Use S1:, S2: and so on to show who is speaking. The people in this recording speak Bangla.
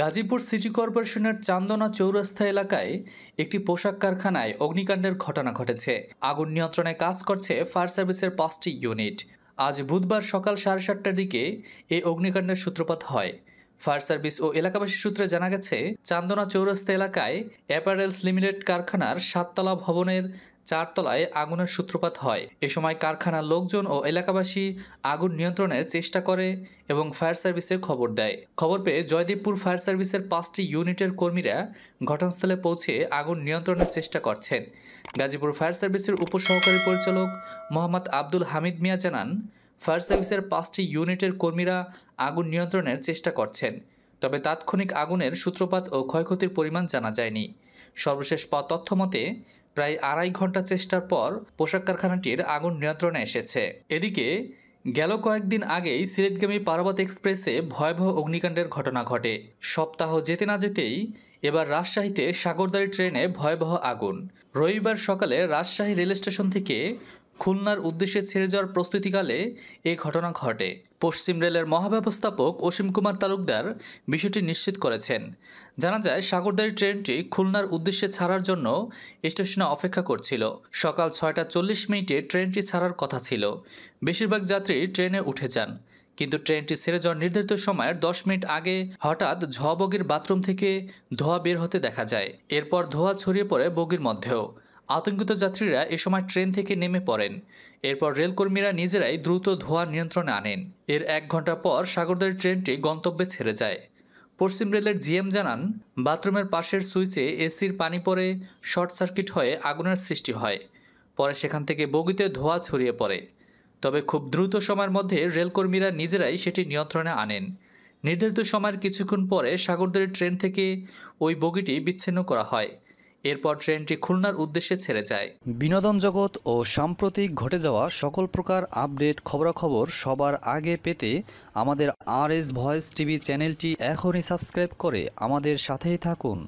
S1: গাজীপুর সিটি কর্পোরেশনের চান্দনা চৌরাস্তা এলাকায় একটি পোশাক কারখানায় অগ্নিকাণ্ডের ঘটনা ঘটেছে আগুন নিয়ন্ত্রণে কাজ করছে ফায়ার সার্ভিসের পাঁচটি ইউনিট আজ বুধবার সকাল সাড়ে সাতটার দিকে এই অগ্নিকাণ্ডের সূত্রপাত হয় ফায়ার সার্ভিস ও এলাকাবাসী সূত্রে জানা গেছে চান্দনা চৌরাস্তা এলাকায় অ্যাপারেলস লিমিটেড কারখানার সাততলা ভবনের চারতলায় আগুনের সূত্রপাত হয় এ সময় কারখানার লোকজন ও এলাকাবাসী আগুন নিয়ন্ত্রণের চেষ্টা করে এবং ফায়ার সার্ভিসে খবর দেয় খবর পেয়ে জয়দেবপুর ফায়ার সার্ভিসের পাঁচটি ইউনিটের কর্মীরা ঘটনাস্থলে পৌঁছে আগুন নিয়ন্ত্রণের চেষ্টা করছেন গাজীপুর ফায়ার সার্ভিসের উপসহকারী পরিচালক মোহাম্মদ আব্দুল হামিদ মিয়া জানান ফায়ার সার্ভিসের পাঁচটি ইউনিটের কর্মীরা আগুন নিয়ন্ত্রণের চেষ্টা করছেন তবে তাৎক্ষণিক আগুনের সূত্রপাত ও ক্ষয়ক্ষতির পরিমাণ জানা যায়নি সর্বশেষ পাওয়া তথ্য মতে প্রায় আড়াই ঘন্টা চেষ্টার পর পোশাক কারখানাটির আগুন নিয়ন্ত্রণে এসেছে এদিকে গেল কয়েকদিন আগেই সিলেটগামী পারাবত এক্সপ্রেসে ভয়াবহ অগ্নিকাণ্ডের ঘটনা ঘটে সপ্তাহ যেতে না যেতেই এবার রাজশাহীতে সাগরদারি ট্রেনে ভয়াবহ আগুন রবিবার সকালে রাজশাহী রেল স্টেশন থেকে খুলনার উদ্দেশ্যে ছেড়ে যাওয়ার প্রস্তুতিকালে এ ঘটনা ঘটে পশ্চিম রেলের মহাব্যবস্থাপক অসীম কুমার তালুকদার বিষয়টি নিশ্চিত করেছেন জানা যায় সাগরদারি ট্রেনটি খুলনার উদ্দেশ্যে ছাড়ার জন্য স্টেশনে অপেক্ষা করছিল সকাল ছয়টা চল্লিশ মিনিটে ট্রেনটি ছাড়ার কথা ছিল বেশিরভাগ যাত্রী ট্রেনে উঠে যান কিন্তু ট্রেনটি ছেড়ে যাওয়ার নির্ধারিত সময়ের দশ মিনিট আগে হঠাৎ ধোয়া বগির বাথরুম থেকে ধোয়া বের হতে দেখা যায় এরপর ধোয়া ছড়িয়ে পড়ে বগির মধ্যেও আতঙ্কিত যাত্রীরা এ সময় ট্রেন থেকে নেমে পড়েন এরপর রেলকর্মীরা নিজেরাই দ্রুত ধোয়া নিয়ন্ত্রণে আনেন এর এক ঘন্টা পর সাগরদের ট্রেনটি গন্তব্যে ছেড়ে যায় পশ্চিম রেলের জিএম জানান বাথরুমের পাশের সুইচে এসির পানি পড়ে শর্ট সার্কিট হয়ে আগুনের সৃষ্টি হয় পরে সেখান থেকে বগিতে ধোয়া ছড়িয়ে পড়ে তবে খুব দ্রুত সময়ের মধ্যে রেলকর্মীরা নিজেরাই সেটি নিয়ন্ত্রণে আনেন নির্ধারিত সময়ের কিছুক্ষণ পরে সাগরদের ট্রেন থেকে ওই বগিটি বিচ্ছিন্ন করা হয় এরপর ট্রেনটি খুলনার উদ্দেশ্যে ছেড়ে যায় বিনোদন জগৎ ও সাম্প্রতিক ঘটে যাওয়া সকল প্রকার আপডেট খবরাখবর সবার আগে পেতে আমাদের আর এস ভয়েস টিভি চ্যানেলটি এখনই সাবস্ক্রাইব করে আমাদের সাথেই থাকুন